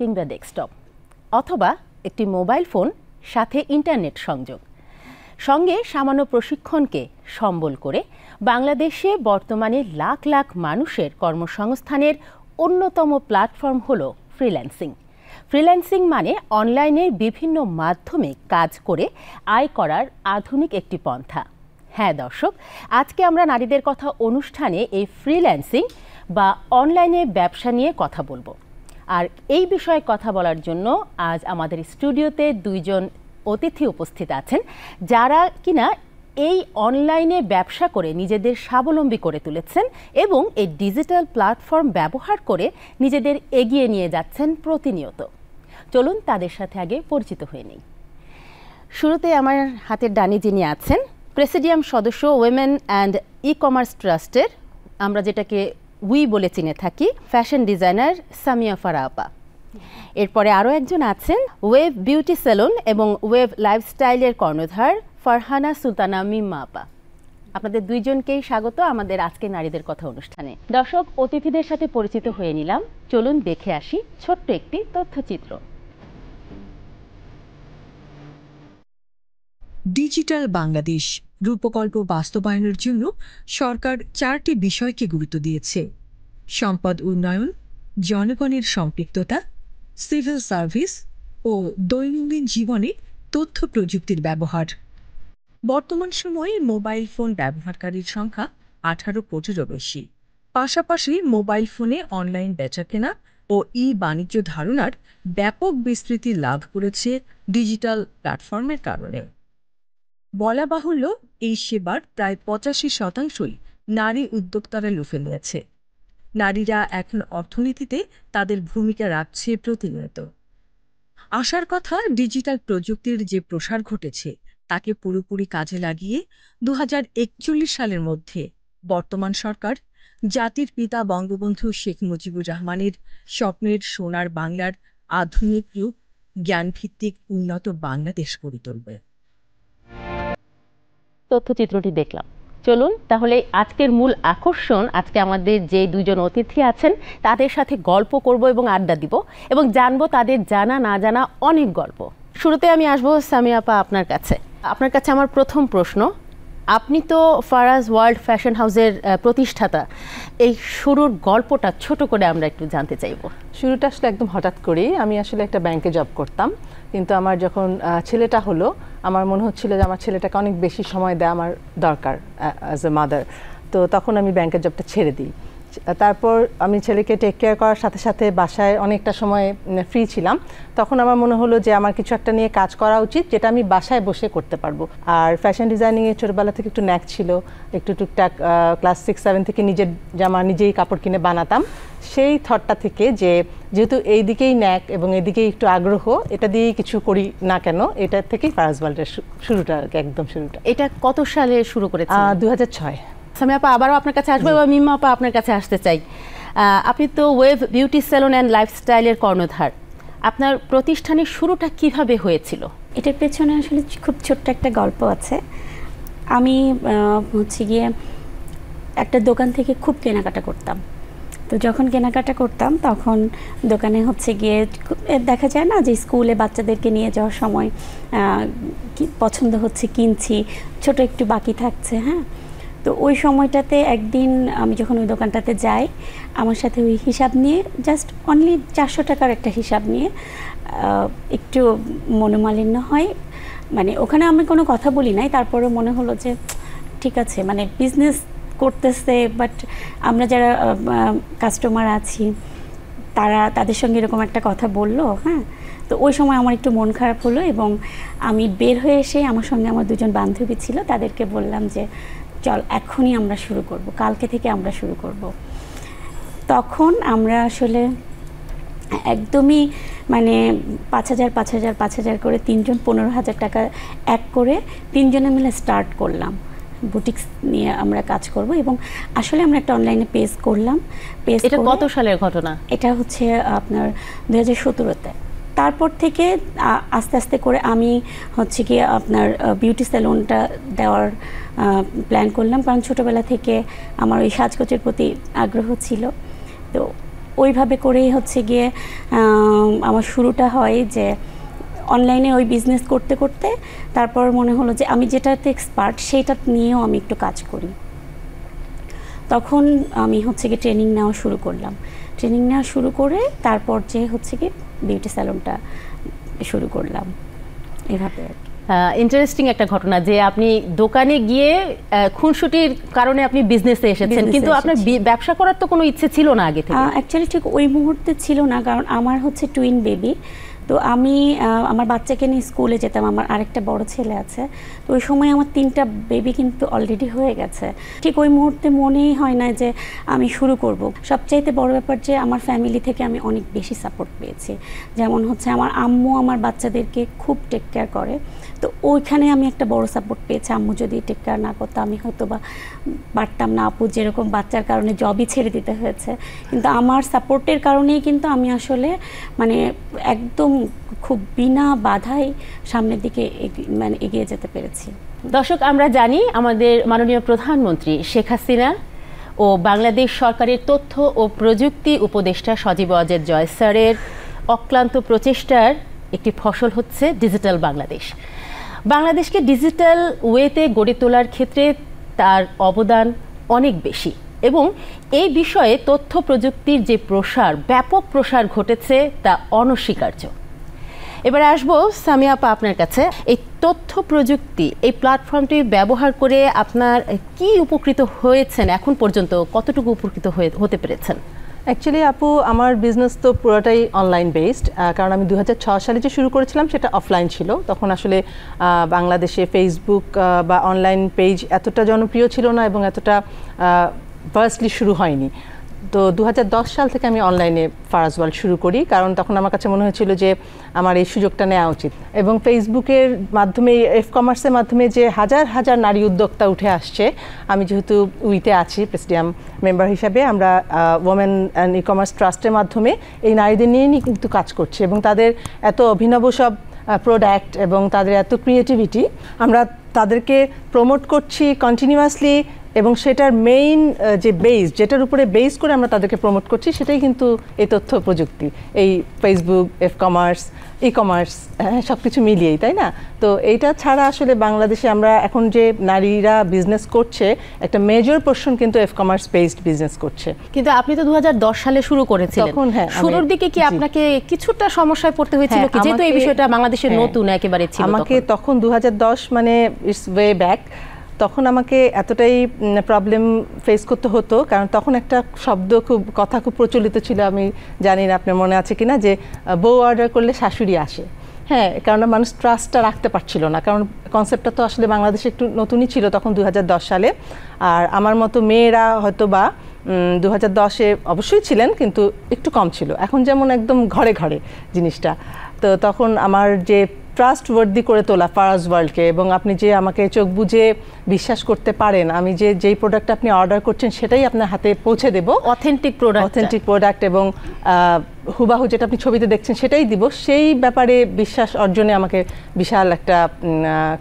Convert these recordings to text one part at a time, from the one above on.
কিংবা ডেস্কটপ অথবা একটি মোবাইল ফোন সাথে ইন্টারনেট সংযোগ সঙ্গে সামান্য প্রশিক্ষণকে সম্বল করে বাংলাদেশে বর্তমানে লাখ লাখ মানুষের কর্মসংস্থানের অন্যতম প্ল্যাটফর্ম হল ফ্রিল্যান্সিং ফ্রিল্যান্সিং মানে অনলাইনে বিভিন্ন মাধ্যমে কাজ করে আয় করার আধুনিক একটি পন্থা হ্যাঁ দর্শক আজকে আমরা নারীদের কথা অনুষ্ঠানে এই ফ্রিল্যান্সিং বা অনলাইনে ব্যবসা নিয়ে কথা বলবো আর এই বিষয়ে কথা বলার জন্য আজ আমাদের স্টুডিওতে দুইজন অতিথি উপস্থিত আছেন যারা কিনা এই অনলাইনে ব্যবসা করে নিজেদের স্বাবলম্বী করে তুলেছেন এবং এই ডিজিটাল প্ল্যাটফর্ম ব্যবহার করে নিজেদের এগিয়ে নিয়ে যাচ্ছেন প্রতিনিয়ত চলুন তাদের সাথে আগে পরিচিত হয়ে নিই শুরুতে আমার হাতের ডানি যিনি আছেন প্রেসিডিয়াম সদস্য ওয়েমেন অ্যান্ড ই কমার্স ট্রাস্টের আমরা যেটাকে উই বলে চিনে থাকি ফ্যাশন ডিজাইনার সামিয়া ফারাপা এরপরে আরও একজন আছেন ওয়েব বিউটি সেলুন এবং ওয়েব লাইফস্টাইলের কর্ণধার ফারহানা সুলতানা মিম্মা আপা আপনাদের দুইজনকেই স্বাগত আমাদের আজকে নারীদের কথা অনুষ্ঠানে দর্শক অতিথিদের সাথে পরিচিত হয়ে নিলাম চলুন দেখে আসি ছোট্ট একটি তথ্যচিত্র ডিজিটাল বাংলাদেশ রূপকল্প বাস্তবায়নের জন্য সরকার চারটি বিষয়কে গুরুত্ব দিয়েছে সম্পদ উন্নয়ন জনগণের সম্পৃক্ততা সিভিল সার্ভিস ও দৈনন্দিন জীবনে তথ্য প্রযুক্তির ব্যবহার বর্তমান সময়ে মোবাইল ফোন ব্যবহারকারীর সংখ্যা আঠারো কোটিরও বেশি পাশাপাশি মোবাইল ফোনে অনলাইন বেচাকেনা ও ই বাণিজ্য ধারণার ব্যাপক বিস্তৃতি লাভ করেছে ডিজিটাল প্ল্যাটফর্মের কারণে বলা বাহুল্য এই সেবার প্রায় পঁচাশি শতাংশই নারী উদ্যোক্তারা লুফে নিয়েছে নারীরা এখন অর্থনীতিতে তাদের ভূমিকা রাখছে প্রতিনিয়ত আশার কথা ডিজিটাল প্রযুক্তির যে প্রসার ঘটেছে তাকে পুরোপুরি কাজে লাগিয়ে দু সালের মধ্যে বর্তমান সরকার জাতির পিতা বঙ্গবন্ধু শেখ মুজিবুর রহমানের স্বপ্নের সোনার বাংলার আধুনিক রূপ জ্ঞানভিত্তিক উন্নত বাংলাদেশ গড়ে তুলবে তথ্যচিত্রটি দেখলাম চলুন তাহলে আজকের মূল আকর্ষণ আজকে আমাদের যে দুজন অতিথি আছেন তাদের সাথে গল্প করব এবং আড্ডা দিব এবং জানবো তাদের জানা না জানা অনেক গল্প শুরুতে আমি আসবো সামিয়াপা আপনার কাছে আপনার কাছে আমার প্রথম প্রশ্ন আপনি তো ফারাজ ওয়ার্ল্ড ফ্যাশন হাউসের প্রতিষ্ঠাতা এই শুরুর গল্পটা ছোট করে আমরা একটু জানতে চাইব শুরুটা আসলে একদম হঠাৎ করেই আমি আসলে একটা ব্যাংকে জব করতাম কিন্তু আমার যখন ছেলেটা হলো আমার মনে হচ্ছিল যে আমার ছেলেটাকে অনেক বেশি সময় দেওয়া আমার দরকার অ্যাজ এ মাদার তো তখন আমি ব্যাংকের জবটা ছেড়ে দিই তারপর আমি ছেলেকে টেক কেয়ার করার সাথে সাথে বাসায় অনেকটা সময় ফ্রি ছিলাম তখন আমার মনে হলো যে আমার কিছু একটা নিয়ে কাজ করা উচিত যেটা আমি বাসায় বসে করতে পারবো আর ফ্যাশন ডিজাইনিংয়ে ছোটোবেলা থেকে একটু ন্যাক ছিল একটু টুকটাক ক্লাস সিক্স সেভেন থেকে নিজের জামা নিজেই কাপড় কিনে বানাতাম সেই থটটা থেকে যে যেহেতু এই দিকেই ন্যাক এবং এদিকেই একটু আগ্রহ এটা দিয়েই কিছু করি না কেন এটা থেকেই ফারাজ বালটা শুরুটা একদম শুরুটা এটা কত সালে শুরু করে দু হাজার ছয় সামি আপা আবারও আপনার কাছে আসবো এবং মিম্মা আপা আপনার কাছে আসতে চাই আপনি তো ওয়েভ বিউটি সেলুন অ্যান্ড লাইফস্টাইলের কর্ণধার আপনার প্রতিষ্ঠানের শুরুটা কিভাবে হয়েছিল এটার পেছনে আসলে খুব ছোট্ট একটা গল্প আছে আমি হচ্ছে গিয়ে একটা দোকান থেকে খুব কেনাকাটা করতাম তো যখন কেনাকাটা করতাম তখন দোকানে হচ্ছে গিয়ে দেখা যায় না যে স্কুলে বাচ্চাদেরকে নিয়ে যাওয়ার সময় পছন্দ হচ্ছে কিনছি ছোট একটু বাকি থাকছে হ্যাঁ তো ওই সময়টাতে একদিন আমি যখন ওই দোকানটাতে যাই আমার সাথে ওই হিসাব নিয়ে জাস্ট অনলি চারশো টাকার একটা হিসাব নিয়ে একটু মনোমালিন্য হয় মানে ওখানে আমি কোনো কথা বলি নাই তারপরে মনে হলো যে ঠিক আছে মানে বিজনেস করতেছে বাট আমরা যারা কাস্টমার আছি তারা তাদের সঙ্গে এরকম একটা কথা বললো হ্যাঁ তো ওই সময় আমার একটু মন খারাপ হলো এবং আমি বের হয়ে এসে আমার সঙ্গে আমার দুজন বান্ধবী ছিল তাদেরকে বললাম যে চল এখনই আমরা শুরু করব কালকে থেকে আমরা শুরু করব তখন আমরা আসলে একদমই মানে পাঁচ হাজার পাঁচ হাজার পাঁচ হাজার করে তিনজন পনেরো হাজার টাকা এক করে তিনজনে মিলে স্টার্ট করলাম বুটিক্স নিয়ে আমরা কাজ করব এবং আসলে আমরা একটা অনলাইনে পেজ করলাম পেজ এটা কত সালের ঘটনা এটা হচ্ছে আপনার দু হাজার সতেরোতে তারপর থেকে আস্তে আস্তে করে আমি হচ্ছে কি আপনার বিউটি স্যালনটা দেওয়ার প্ল্যান করলাম কারণ ছোটোবেলা থেকে আমার ওই সাজগোজের প্রতি আগ্রহ ছিল তো ওইভাবে করেই হচ্ছে গিয়ে আমার শুরুটা হয় যে অনলাইনে ওই বিজনেস করতে করতে তারপর মনে হলো যে আমি যেটাতে এক্সপার্ট সেইটা নিয়েও আমি একটু কাজ করি তখন আমি হচ্ছে গিয়ে ট্রেনিং নেওয়া শুরু করলাম ট্রেনিং নেওয়া শুরু করে তারপর যে হচ্ছে কি বিউটি স্যালনটা শুরু করলাম এভাবে ইন্টারেস্টিং একটা ঘটনা যে আপনি দোকানে গিয়ে খুনসুটির কারণে আপনি বিজনেসে এসেছেন কিন্তু আপনার ব্যবসা করার তো কোনো ইচ্ছে ছিল না আগে থেকে অ্যাকচুয়ালি ঠিক ওই মুহূর্তে ছিল না কারণ আমার হচ্ছে টুইন বেবি তো আমি আমার বাচ্চাকে নিয়ে স্কুলে যেতাম আমার আরেকটা বড় ছেলে আছে তো ওই সময় আমার তিনটা বেবি কিন্তু অলরেডি হয়ে গেছে ঠিক ওই মুহূর্তে মনেই হয় না যে আমি শুরু করব সবচাইতে বড় ব্যাপার যে আমার ফ্যামিলি থেকে আমি অনেক বেশি সাপোর্ট পেয়েছি যেমন হচ্ছে আমার আম্মু আমার বাচ্চাদেরকে খুব টেক কেয়ার করে তো ওইখানে আমি একটা বড় সাপোর্ট পেয়েছি আম্মু যদি টেক কেয়ার না করতো আমি হয়তো বা পারতাম না আপু যেরকম বাচ্চার কারণে জবই ছেড়ে দিতে হয়েছে কিন্তু আমার সাপোর্টের কারণেই কিন্তু আমি আসলে মানে একদম খুব বিনা বাধাই সামনের দিকে মানে এগিয়ে যেতে পেরেছি দর্শক আমরা জানি আমাদের মাননীয় প্রধানমন্ত্রী শেখ হাসিনা ও বাংলাদেশ সরকারের তথ্য ও প্রযুক্তি উপদেষ্টা সজীব অজেদ জয় স্যারের অক্লান্ত প্রচেষ্টার একটি ফসল হচ্ছে ডিজিটাল বাংলাদেশ বাংলাদেশকে ডিজিটাল ওয়েতে গড়ে তোলার ক্ষেত্রে তার অবদান অনেক বেশি এবং এই বিষয়ে তথ্য প্রযুক্তির যে প্রসার ব্যাপক প্রসার ঘটেছে তা অনস্বীকার্য এবার আসবো সামিয়া আপা আপনার কাছে এই তথ্য প্রযুক্তি এই প্ল্যাটফর্মটি ব্যবহার করে আপনার কি উপকৃত হয়েছেন এখন পর্যন্ত কতটুকু উপকৃত হতে পেরেছেন অ্যাকচুয়ালি আপু আমার বিজনেস তো পুরোটাই অনলাইন বেসড কারণ আমি দু সালে যে শুরু করেছিলাম সেটা অফলাইন ছিল তখন আসলে বাংলাদেশে ফেসবুক বা অনলাইন পেজ এতটা জনপ্রিয় ছিল না এবং এতটা ফার্স্টলি শুরু হয়নি তো দু সাল থেকে আমি অনলাইনে ফারাজ ওয়ার্ল্ড শুরু করি কারণ তখন আমার কাছে মনে হয়েছিল যে আমার এই সুযোগটা নেওয়া উচিত এবং ফেসবুকের মাধ্যমে এফ কমার্সের মাধ্যমে যে হাজার হাজার নারী উদ্যোক্তা উঠে আসছে আমি যেহেতু উইতে আছি প্রেসিডিয়াম মেম্বার হিসাবে আমরা ওমেন অ্যান্ড ই কমার্স ট্রাস্টের মাধ্যমে এই নারীদের নিয়েই কিন্তু কাজ করছে এবং তাদের এত অভিনব সব প্রোডাক্ট এবং তাদের এত ক্রিয়েটিভিটি আমরা তাদেরকে প্রমোট করছি কন্টিনিউয়াসলি এবং সেটার মেইন যে বেস যেটার উপরে বেস করে আমরা তাদেরকে প্রমোট করছি সেটাই কিন্তু এই তথ্য প্রযুক্তি এই Facebook F commerce E commerce সব কিছু মিলিয়েই তাই না তো এইটা ছাড়া আসলে বাংলাদেশে আমরা এখন যে নারীরা বিজনেস করছে একটা মেজর পোর্শন কিন্তু এফ কমার্স বেসড বিজনেস করছে কিন্তু আপনি তো দু সালে শুরু করেছিলেন তখন হ্যাঁ শুরুর দিকে কি আপনাকে কিছুটা সমস্যায় পড়তে হয়েছিল হ্যাঁ, যেহেতু এই বিষয়টা বাংলাদেশের হ্যাঁ, নতুন একেবারে আমাকে তখন দু মানে ইটস ওয়ে ব্যাক তখন আমাকে এতটাই প্রবলেম ফেস করতে হতো কারণ তখন একটা শব্দ খুব কথা খুব প্রচলিত ছিল আমি জানি না আপনার মনে আছে কিনা যে বউ অর্ডার করলে শাশুড়ি আসে হ্যাঁ কারণ মানুষ ট্রাস্টটা রাখতে পারছিল না কারণ কনসেপ্টটা তো আসলে বাংলাদেশে একটু নতুনই ছিল তখন দু সালে আর আমার মতো মেয়েরা হয়তো বা দু হাজার দশে অবশ্যই ছিলেন কিন্তু একটু কম ছিল এখন যেমন একদম ঘরে ঘরে জিনিসটা তো তখন আমার যে ট্রাস্ট ওয়ার্দি করে তোলা ফারাজ ওয়ার্ল্ডকে এবং আপনি যে আমাকে চোখ বুঝে বিশ্বাস করতে পারেন আমি যে যেই প্রোডাক্ট আপনি অর্ডার করছেন সেটাই আপনার হাতে পৌঁছে দেব অথেন্টিক প্রোডাক্ট অথেন্টিক প্রোডাক্ট এবং হুবাহু যেটা আপনি ছবিতে দেখছেন সেটাই দিব সেই ব্যাপারে বিশ্বাস অর্জনে আমাকে বিশাল একটা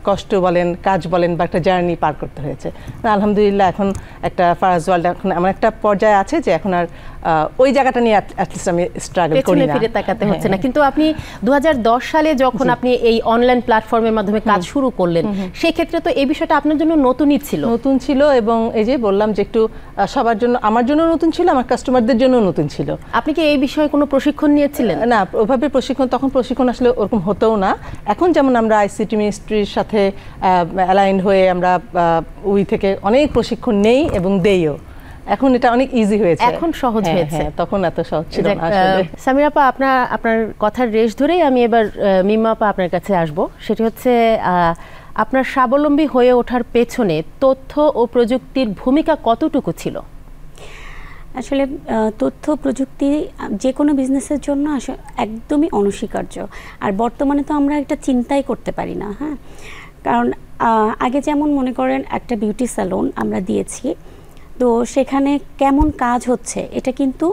কষ্ট বলেন কাজ বলেন বা একটা জার্নি পার করতে হয়েছে আলহামদুলিল্লাহ এখন একটা ফারাজ ওয়ার্ল্ড এখন এমন একটা পর্যায়ে আছে যে এখন আর ওই জায়গাটা নিয়ে আমি স্ট্রাগল করি না ফিরে তাকাতে হচ্ছে না হ্যাঁ। কিন্তু আপনি দু সালে যখন আপনি এই অনলাইন প্ল্যাটফর্মের মাধ্যমে কাজ শুরু করলেন সেই ক্ষেত্রে তো এই বিষয়টা আপনার জন্য নতুনই ছিল নতুন ছিল এবং এই যে বললাম যে একটু সবার জন্য আমার জন্য নতুন ছিল আমার কাস্টমারদের জন্য নতুন ছিল আপনি কি এই বিষয়ে কোনো প্রশিক্ষণ নিয়েছিলেন না ওভাবে প্রশিক্ষণ তখন প্রশিক্ষণ আসলে ওরকম হতেও না এখন যেমন আমরা আইসিটি মিনিস্ট্রির সাথে অ্যালাইন হয়ে আমরা উই থেকে অনেক প্রশিক্ষণ নেই এবং দেইও এখন এটা অনেক ইজি হয়েছে এখন সহজ হ্যাঁ, হয়েছে হ্যাঁ, তখন এত সহজ ছিল না আসলে সামিরাপা আপনার আপনার কথার রেশ ধরেই আমি এবার মিমাপা আপনার কাছে আসব সেটি হচ্ছে আপনার স্বাবলম্বী হয়ে ওঠার পেছনে তথ্য ও প্রযুক্তির ভূমিকা কতটুকু ছিল আসলে তথ্য প্রযুক্তি যে কোনো বিজনেসের জন্য একদমই অনস্বীকার্য আর বর্তমানে তো আমরা একটা চিন্তাই করতে পারি না হ্যাঁ কারণ আগে যেমন মনে করেন একটা বিউটি স্যালন আমরা দিয়েছি তো সেখানে কেমন কাজ হচ্ছে এটা কিন্তু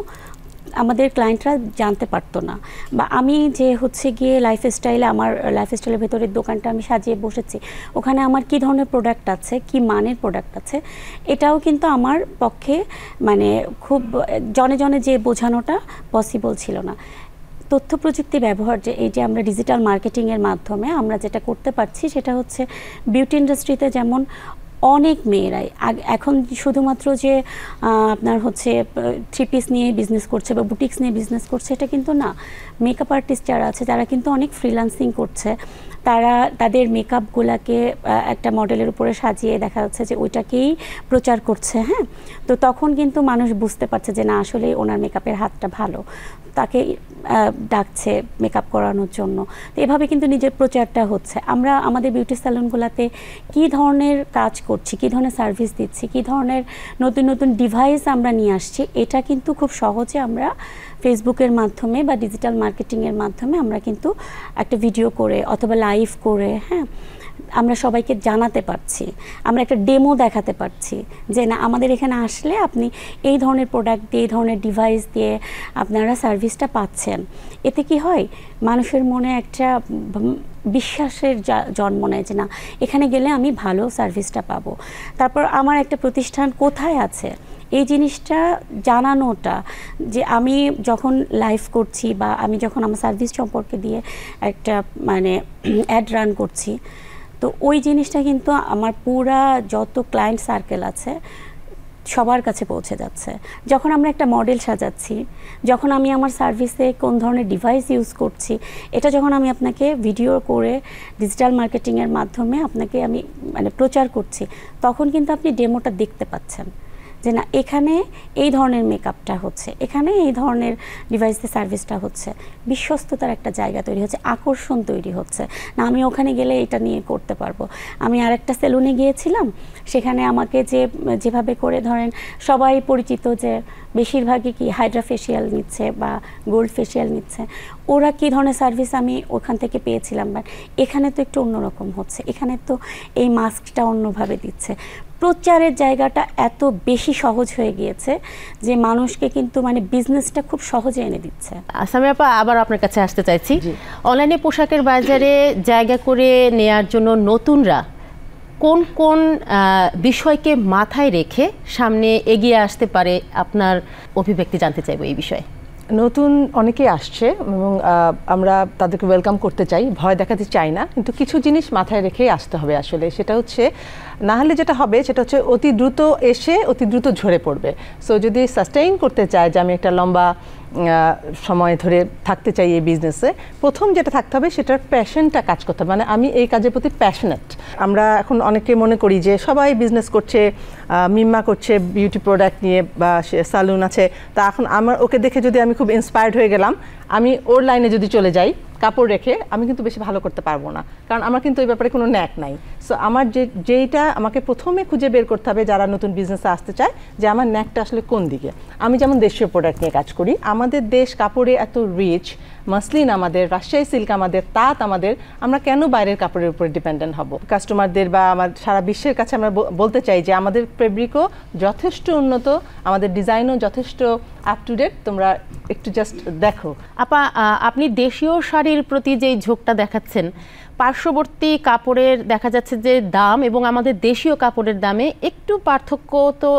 আমাদের ক্লায়েন্টরা জানতে পারতো না বা আমি যে হচ্ছে গিয়ে লাইফ স্টাইলে আমার লাইফ স্টাইলের ভেতরের দোকানটা আমি সাজিয়ে বসেছি ওখানে আমার কি ধরনের প্রোডাক্ট আছে কি মানের প্রোডাক্ট আছে এটাও কিন্তু আমার পক্ষে মানে খুব জনে জনে যে বোঝানোটা পসিবল ছিল না তথ্য প্রযুক্তি ব্যবহার যে এই যে আমরা ডিজিটাল মার্কেটিংয়ের মাধ্যমে আমরা যেটা করতে পারছি সেটা হচ্ছে বিউটি ইন্ডাস্ট্রিতে যেমন অনেক মেয়েরাই এখন শুধুমাত্র যে আপনার হচ্ছে থ্রি পিস নিয়ে বিজনেস করছে বা বুটিক্স নিয়ে বিজনেস করছে এটা কিন্তু না মেকআপ আর্টিস্ট যারা আছে তারা কিন্তু অনেক ফ্রিলান্সিং করছে তারা তাদের মেকআপগুলোকে একটা মডেলের উপরে সাজিয়ে দেখা যাচ্ছে যে ওইটাকেই প্রচার করছে হ্যাঁ তো তখন কিন্তু মানুষ বুঝতে পারছে যে না আসলে ওনার মেকআপের হাতটা ভালো তাকে ডাকছে মেকআপ করানোর জন্য তো এভাবে কিন্তু নিজের প্রচারটা হচ্ছে আমরা আমাদের বিউটি স্যালনগুলোতে কি ধরনের কাজ করছি কী ধরনের সার্ভিস দিচ্ছি কী ধরনের নতুন নতুন ডিভাইস আমরা নিয়ে আসছি এটা কিন্তু খুব সহজে আমরা ফেসবুকের মাধ্যমে বা ডিজিটাল মার্কেটিংয়ের মাধ্যমে আমরা কিন্তু একটা ভিডিও করে অথবা লাইভ করে হ্যাঁ আমরা সবাইকে জানাতে পারছি আমরা একটা ডেমো দেখাতে পারছি যে না আমাদের এখানে আসলে আপনি এই ধরনের প্রোডাক্ট দিয়ে এই ধরনের ডিভাইস দিয়ে আপনারা সার্ভিসটা পাচ্ছেন এতে কি হয় মানুষের মনে একটা বিশ্বাসের জন্ম নেয় যে না এখানে গেলে আমি ভালো সার্ভিসটা পাবো তারপর আমার একটা প্রতিষ্ঠান কোথায় আছে এই জিনিসটা জানানোটা যে আমি যখন লাইভ করছি বা আমি যখন আমার সার্ভিস সম্পর্কে দিয়ে একটা মানে অ্যাড রান করছি তো ওই জিনিসটা কিন্তু আমার পুরা যত ক্লায়েন্ট সার্কেল আছে সবার কাছে পৌঁছে যাচ্ছে যখন আমরা একটা মডেল সাজাচ্ছি যখন আমি আমার সার্ভিসে কোন ধরনের ডিভাইস ইউজ করছি এটা যখন আমি আপনাকে ভিডিও করে ডিজিটাল মার্কেটিংয়ের মাধ্যমে আপনাকে আমি মানে প্রচার করছি তখন কিন্তু আপনি ডেমোটা দেখতে পাচ্ছেন যে না এখানে এই ধরনের মেকআপটা হচ্ছে এখানে এই ধরনের ডিভাইসের সার্ভিসটা হচ্ছে বিশ্বস্ততার একটা জায়গা তৈরি হচ্ছে আকর্ষণ তৈরি হচ্ছে না আমি ওখানে গেলে এটা নিয়ে করতে পারবো আমি আর একটা সেলুনে গিয়েছিলাম সেখানে আমাকে যে যেভাবে করে ধরেন সবাই পরিচিত যে বেশিরভাগই কি হাইড্রা ফেসিয়াল নিচ্ছে বা গোল্ড ফেসিয়াল নিচ্ছে ওরা কি ধরনের সার্ভিস আমি ওখান থেকে পেয়েছিলাম বাট এখানে তো একটু অন্যরকম হচ্ছে এখানে তো এই মাস্কটা অন্যভাবে দিচ্ছে প্রচারের জায়গাটা এত বেশি সহজ হয়ে গিয়েছে যে মানুষকে কিন্তু মানে বিজনেসটা খুব সহজে এনে দিচ্ছে আসামি আপা আবার আপনার কাছে আসতে চাইছি অনলাইনে পোশাকের বাজারে জায়গা করে নেয়ার জন্য নতুনরা কোন কোন বিষয়কে মাথায় রেখে সামনে এগিয়ে আসতে পারে আপনার অভিব্যক্তি জানতে চাইব এই বিষয়ে নতুন অনেকে আসছে এবং আমরা তাদেরকে ওয়েলকাম করতে চাই ভয় দেখাতে চাই না কিন্তু কিছু জিনিস মাথায় রেখেই আসতে হবে আসলে সেটা হচ্ছে না হলে যেটা হবে সেটা হচ্ছে অতি দ্রুত এসে অতি দ্রুত ঝরে পড়বে সো যদি সাস্টেইন করতে চায় যে আমি একটা লম্বা সময় ধরে থাকতে চাই এই বিজনেসে প্রথম যেটা থাকতে হবে সেটার প্যাশনটা কাজ করতে হবে মানে আমি এই কাজের প্রতি প্যাশনেট আমরা এখন অনেকে মনে করি যে সবাই বিজনেস করছে মিম্মা করছে বিউটি প্রোডাক্ট নিয়ে বা সালুন আছে তা এখন আমার ওকে দেখে যদি আমি খুব ইন্সপায়ার্ড হয়ে গেলাম আমি ওর লাইনে যদি চলে যাই কাপড় রেখে আমি কিন্তু বেশি ভালো করতে পারবো না কারণ আমার কিন্তু এই ব্যাপারে কোনো ন্যাক নাই সো আমার যে যেইটা আমাকে প্রথমে খুঁজে বের করতে হবে যারা নতুন বিজনেসে আসতে চায় যে আমার ন্যাকটা আসলে কোন দিকে আমি যেমন দেশীয় প্রোডাক্ট নিয়ে কাজ করি আমাদের দেশ কাপড়ে এত রিচ মাসলিন আমাদের রাজশাহী সিল্ক আমাদের তাঁত আমাদের আমরা কেন বাইরের কাপড়ের উপরে ডিপেন্ডেন্ট হব কাস্টমারদের বা আমার সারা বিশ্বের কাছে আমরা বলতে চাই যে আমাদের ফেব্রিকও যথেষ্ট উন্নত আমাদের ডিজাইনও যথেষ্ট আপ টু ডেট তোমরা একটু জাস্ট দেখো আপা আপনি দেশীয় শাড়ির প্রতি যেই ঝোঁকটা দেখাচ্ছেন পার্শ্ববর্তী কাপড়ের দেখা যাচ্ছে যে দাম এবং আমাদের দেশীয় কাপড়ের দামে একটু পার্থক্য তো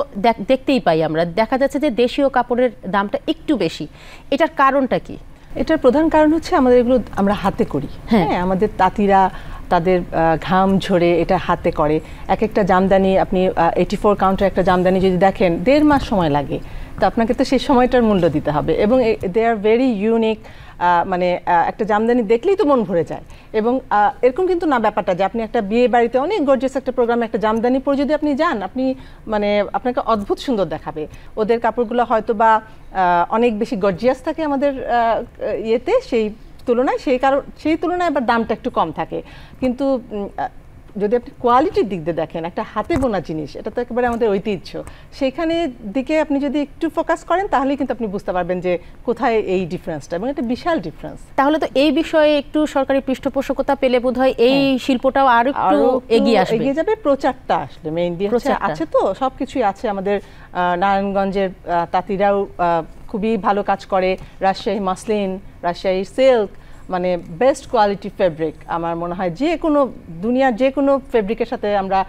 দেখতেই পাই আমরা দেখা যাচ্ছে যে দেশীয় কাপড়ের দামটা একটু বেশি এটার কারণটা কি এটার প্রধান কারণ হচ্ছে আমাদের এগুলো আমরা হাতে করি হ্যাঁ, হ্যাঁ আমাদের তাঁতিরা তাদের ঘাম ঝরে এটা হাতে করে এক একটা জামদানি আপনি এইটি ফোর কাউন্টার একটা জামদানি যদি দেখেন দেড় মাস সময় লাগে তো আপনাকে তো সেই সময়টার মূল্য দিতে হবে এবং দে আর ভেরি ইউনিক মানে একটা জামদানি দেখলেই তো মন ভরে যায় এবং এরকম কিন্তু না ব্যাপারটা যে আপনি একটা বিয়ে বাড়িতে অনেক গর্জিয়াস একটা প্রোগ্রামে একটা জামদানি পরে যদি আপনি যান আপনি মানে আপনাকে অদ্ভুত সুন্দর দেখাবে ওদের কাপড়গুলো হয়তো বা অনেক বেশি গর্জিয়াস থাকে আমাদের ইয়েতে সেই তুলনায় সেই কারণ সেই তুলনায় আবার দামটা একটু কম থাকে কিন্তু যদি আপনি কোয়ালিটির দিক দিয়ে দেখেন একটা হাতে বোনা জিনিস এটা তো একেবারে আমাদের ঐতিহ্য সেখানে দিকে আপনি যদি একটু ফোকাস করেন তাহলে কিন্তু আপনি বুঝতে পারবেন যে কোথায় এই ডিফারেন্সটা এবং একটা বিশাল ডিফারেন্স তাহলে তো এই বিষয়ে একটু সরকারি পৃষ্ঠপোষকতা পেলে বোধহয় এই হ্যাঁ। শিল্পটাও আরো একটু এগিয়ে আসবে এগিয়ে যাবে প্রচারটা আসলে মেইনলি হচ্ছে আছে তো সবকিছুই আছে আমাদের নারায়ণগঞ্জের তাঁতিরাও খুবই ভালো কাজ করে রাজশাহী মাসলিন রাজশাহী সিল্ক মানে বেস্ট কোয়ালিটি ফেব্রিক আমার মনে হয় যে কোনো দুনিয়ার যে কোনো ফেব্রিকের সাথে আমরা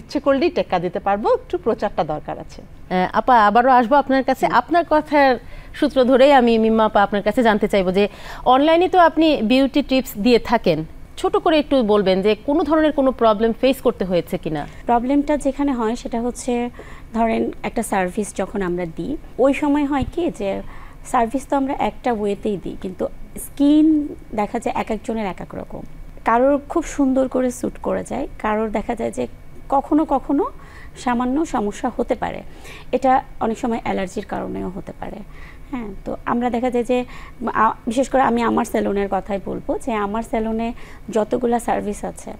ইচ্ছে করলেই টেক্কা দিতে পারবো একটু প্রচারটা দরকার আছে আপা আবারও আসবো আপনার কাছে আপনার কথার সূত্র ধরেই আমি মিম্মা আপা আপনার কাছে জানতে চাইবো যে অনলাইনে তো আপনি বিউটি টিপস দিয়ে থাকেন ছোট করে একটু বলবেন যে কোনো ধরনের কোনো প্রবলেম ফেস করতে হয়েছে কিনা প্রবলেমটা যেখানে হয় সেটা হচ্ছে ধরেন একটা সার্ভিস যখন আমরা দিই ওই সময় হয় কি যে সার্ভিস তো আমরা একটা ওয়েতেই দিই কিন্তু স্কিন দেখা যায় এক একজনের এক এক রকম কারোর খুব সুন্দর করে স্যুট করে যায় কারোর দেখা যায় যে কখনো কখনো সামান্য সমস্যা হতে পারে এটা অনেক সময় অ্যালার্জির কারণেও হতে পারে হ্যাঁ তো আমরা দেখা যায় যে বিশেষ করে আমি আমার সেলুনের কথাই বলবো যে আমার সেলুনে যতগুলো সার্ভিস আছে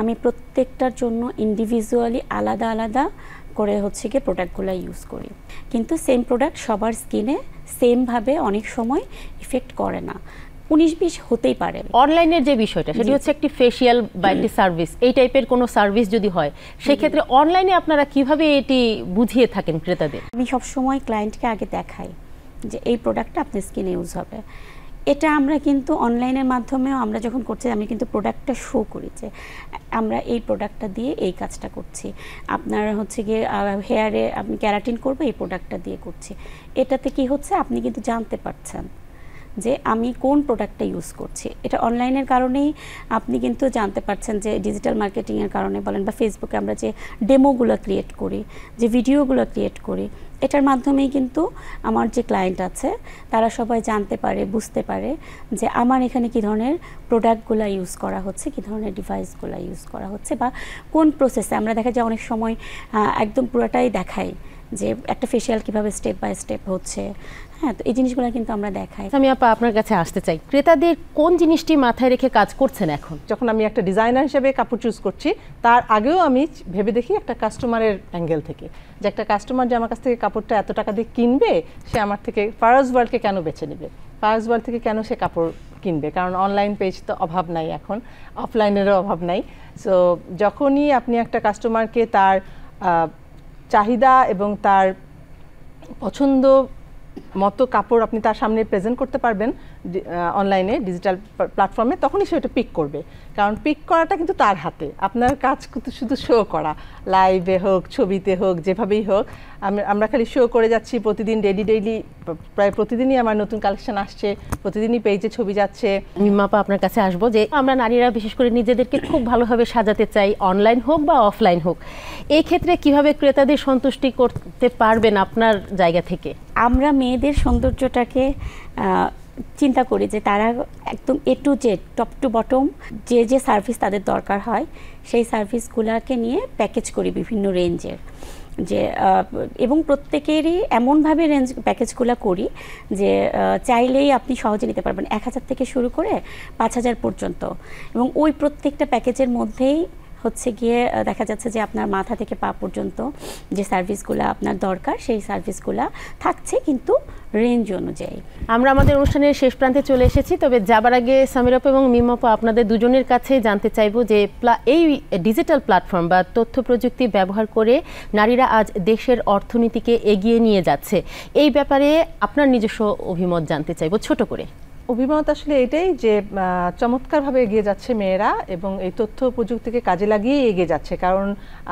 আমি প্রত্যেকটার জন্য ইন্ডিভিজুয়ালি আলাদা আলাদা করে হচ্ছে গিয়ে প্রোডাক্টগুলো ইউজ করি কিন্তু সেম প্রোডাক্ট সবার স্কিনে সেমভাবে অনেক সময় ইফেক্ট করে না উনিশ বিশ হতেই পারে অনলাইনের যে বিষয়টা সেটি হচ্ছে একটি ফেসিয়াল বা একটি সার্ভিস এই টাইপের কোনো সার্ভিস যদি হয় সেক্ষেত্রে অনলাইনে আপনারা কিভাবে এটি বুঝিয়ে থাকেন ক্রেতাদের আমি সবসময় ক্লায়েন্টকে আগে দেখাই যে এই প্রোডাক্টটা আপনার স্কিনে ইউজ হবে এটা আমরা কিন্তু অনলাইনের মাধ্যমেও আমরা যখন করছি আমি কিন্তু প্রোডাক্টটা শো করি যে আমরা এই প্রোডাক্টটা দিয়ে এই কাজটা করছি আপনার হচ্ছে গিয়ে হেয়ারে আপনি ক্যারাটিন করবো এই প্রোডাক্টটা দিয়ে করছি এটাতে কি হচ্ছে আপনি কিন্তু জানতে পারছেন যে আমি কোন প্রোডাক্টটা ইউজ করছি এটা অনলাইনের কারণেই আপনি কিন্তু জানতে পারছেন যে ডিজিটাল মার্কেটিংয়ের কারণে বলেন বা ফেসবুকে আমরা যে ডেমোগুলো ক্রিয়েট করি যে ভিডিওগুলো ক্রিয়েট করি এটার মাধ্যমেই কিন্তু আমার যে ক্লায়েন্ট আছে তারা সবাই জানতে পারে বুঝতে পারে যে আমার এখানে কি ধরনের প্রোডাক্টগুলো ইউজ করা হচ্ছে কি ধরনের ডিভাইসগুলো ইউজ করা হচ্ছে বা কোন প্রসেসে আমরা দেখা যায় অনেক সময় একদম পুরোটাই দেখাই যে একটা ফেশিয়াল কীভাবে স্টেপ বাই স্টেপ হচ্ছে হ্যাঁ তো এই জিনিসগুলো কিন্তু আমরা দেখাই আমি আপা আপনার কাছে আসতে চাই ক্রেতাদের কোন জিনিসটি মাথায় রেখে কাজ করছেন এখন যখন আমি একটা ডিজাইনার হিসেবে কাপড় চুজ করছি তার আগেও আমি ভেবে দেখি একটা কাস্টমারের অ্যাঙ্গেল থেকে যে একটা কাস্টমার যে আমার কাছ থেকে কাপড়টা এত টাকা দিয়ে কিনবে সে আমার থেকে ফারাজ ওয়ার্ল্ডকে কেন বেছে নেবে ফারাজ ওয়ার্ল্ড থেকে কেন সে কাপড় কিনবে কারণ অনলাইন পেজ তো অভাব নাই এখন অফলাইনেরও অভাব নাই সো যখনই আপনি একটা কাস্টমারকে তার চাহিদা এবং তার পছন্দ মতো কাপড় আপনি তার সামনে প্রেজেন্ট করতে পারবেন অনলাইনে ডিজিটাল প্ল্যাটফর্মে তখনই সে ওটা পিক করবে কারণ পিক করাটা কিন্তু তার হাতে আপনার কাজ শুধু শো করা লাইভে হোক ছবিতে হোক যেভাবেই হোক আমরা খালি শো করে যাচ্ছি প্রতিদিন ডেলি ডেইলি প্রায় প্রতিদিনই আমার নতুন কালেকশন আসছে প্রতিদিনই পেজে ছবি যাচ্ছে মিমাপা আপনার কাছে আসবো যে আমরা নারীরা বিশেষ করে নিজেদেরকে খুব ভালোভাবে সাজাতে চাই অনলাইন হোক বা অফলাইন হোক এই ক্ষেত্রে কিভাবে ক্রেতাদের সন্তুষ্টি করতে পারবেন আপনার জায়গা থেকে আমরা মেয়েদের সৌন্দর্যটাকে চিন্তা করি যে তারা একদম A to Z top to bottom যে যে সার্ভিস তাদের দরকার হয় সেই সার্ভিসগুলোকে নিয়ে প্যাকেজ করি বিভিন্ন রেঞ্জের যে এবং প্রত্যেকেরই এমনভাবে রেঞ্জ প্যাকেজগুলো করি যে চাইলেই আপনি সহজে নিতে পারবেন এক হাজার থেকে শুরু করে পাঁচ হাজার পর্যন্ত এবং ওই প্রত্যেকটা প্যাকেজের মধ্যেই হচ্ছে গিয়ে দেখা যাচ্ছে যে আপনার মাথা থেকে পা পর্যন্ত যে সার্ভিসগুলো আপনার দরকার সেই সার্ভিসগুলো থাকছে কিন্তু রেঞ্জ অনুযায়ী আমরা আমাদের অনুষ্ঠানের শেষ প্রান্তে চলে এসেছি তবে যাবার আগে সামিরাপ এবং মিমাপ আপনাদের দুজনের কাছে জানতে চাইব যে এই ডিজিটাল প্ল্যাটফর্ম বা তথ্য প্রযুক্তি ব্যবহার করে নারীরা আজ দেশের অর্থনীতিকে এগিয়ে নিয়ে যাচ্ছে এই ব্যাপারে আপনার নিজস্ব অভিমত জানতে চাইব ছোট করে অভিমত আসলে এটাই যে চমৎকারভাবে এগিয়ে যাচ্ছে মেয়েরা এবং এই তথ্য প্রযুক্তিকে কাজে লাগিয়ে এগিয়ে যাচ্ছে কারণ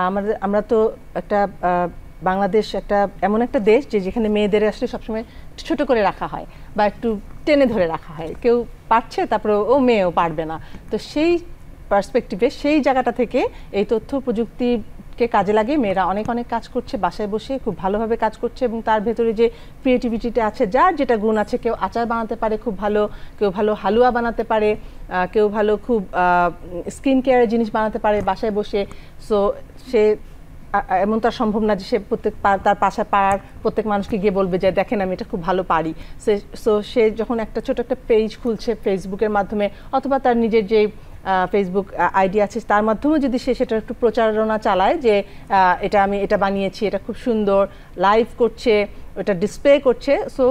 আমাদের আমরা তো একটা বাংলাদেশ একটা এমন একটা দেশ যে যেখানে মেয়েদের আসলে সবসময় ছোট করে রাখা হয় বা একটু টেনে ধরে রাখা হয় কেউ পারছে তারপরে ও মেয়েও পারবে না তো সেই পার্সপেক্টিভে সেই জায়গাটা থেকে এই তথ্য প্রযুক্তি কে কাজে লাগিয়ে মেয়েরা অনেক অনেক কাজ করছে বাসায় বসে খুব ভালোভাবে কাজ করছে এবং তার ভেতরে যে ক্রিয়েটিভিটিটা আছে যার যেটা গুণ আছে কেউ আচার বানাতে পারে খুব ভালো কেউ ভালো হালুয়া বানাতে পারে কেউ ভালো খুব স্কিন কেয়ারের জিনিস বানাতে পারে বাসায় বসে সো সে এমন তার সম্ভব না যে সে প্রত্যেক তার পাশে পাড়ার প্রত্যেক মানুষকে গিয়ে বলবে যে দেখেন আমি এটা খুব ভালো পারি সে সো সে যখন একটা ছোট একটা পেজ খুলছে ফেসবুকের মাধ্যমে অথবা তার নিজের যে ফেসবুক আইডি আছে তার মাধ্যমে যদি সে সেটা একটু প্রচারণা চালায় যে এটা আমি এটা বানিয়েছি এটা খুব সুন্দর লাইভ করছে ওটা ডিসপ্লে করছে সো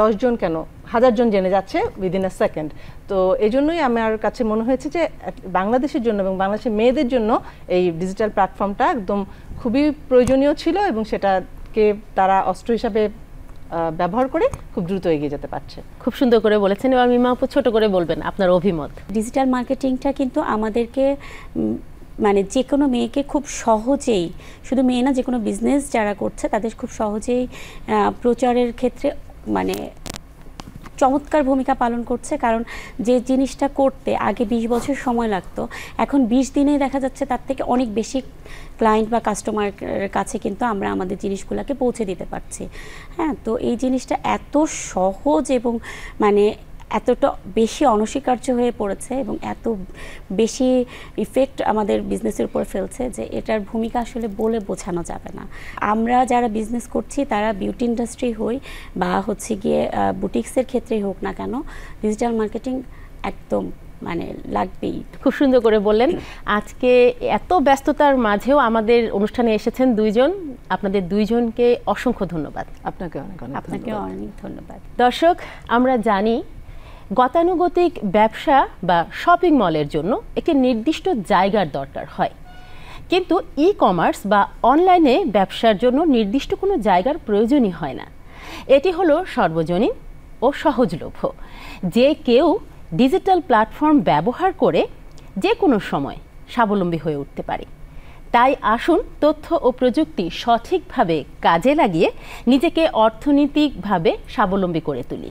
দশজন কেন হাজারজন জেনে যাচ্ছে উইদিন আ সেকেন্ড তো এই জন্যই আমার কাছে মনে হয়েছে যে বাংলাদেশের জন্য এবং বাংলাদেশের মেয়েদের জন্য এই ডিজিটাল প্ল্যাটফর্মটা একদম খুবই প্রয়োজনীয় ছিল এবং সেটাকে তারা অস্ত্র হিসাবে ব্যবহার করে খুব দ্রুত এগিয়ে যেতে পারছে খুব সুন্দর করে বলেছেন এবার মিমা আপু ছোট করে বলবেন আপনার অভিমত ডিজিটাল মার্কেটিংটা কিন্তু আমাদেরকে মানে যে কোনো মেয়েকে খুব সহজেই শুধু মেয়ে না যে কোনো বিজনেস যারা করছে তাদের খুব সহজেই প্রচারের ক্ষেত্রে মানে চমৎকার ভূমিকা পালন করছে কারণ যে জিনিসটা করতে আগে ২০ বছর সময় লাগতো এখন ২০ দিনে দেখা যাচ্ছে তার থেকে অনেক বেশি ক্লায়েন্ট বা কাস্টমারের কাছে কিন্তু আমরা আমাদের জিনিসগুলোকে পৌঁছে দিতে পারছি হ্যাঁ তো এই জিনিসটা এত সহজ এবং মানে এতটা বেশি অনস্বীকার্য হয়ে পড়েছে এবং এত বেশি ইফেক্ট আমাদের বিজনেসের উপর ফেলছে যে এটার ভূমিকা আসলে বলে বোঝানো যাবে না আমরা যারা বিজনেস করছি তারা বিউটি ইন্ডাস্ট্রি হই বা হচ্ছে গিয়ে বুটিক্সের ক্ষেত্রেই হোক না কেন ডিজিটাল মার্কেটিং একদম মানে লাগবেই খুব সুন্দর করে বললেন আজকে এত ব্যস্ততার মাঝেও আমাদের অনুষ্ঠানে এসেছেন দুইজন আপনাদের দুইজনকে অসংখ্য ধন্যবাদ আপনাকে অনেক অনেক আপনাকে অনেক ধন্যবাদ দর্শক আমরা জানি গতানুগতিক ব্যবসা বা শপিং মলের জন্য একটি নির্দিষ্ট জায়গার দরকার হয় কিন্তু ই কমার্স বা অনলাইনে ব্যবসার জন্য নির্দিষ্ট কোনো জায়গার প্রয়োজনই হয় না এটি হলো সর্বজনীন ও সহজলভ্য যে কেউ ডিজিটাল প্ল্যাটফর্ম ব্যবহার করে যে কোনো সময় স্বাবলম্বী হয়ে উঠতে পারে তাই আসুন তথ্য ও প্রযুক্তি সঠিকভাবে কাজে লাগিয়ে নিজেকে অর্থনৈতিকভাবে স্বাবলম্বী করে তুলি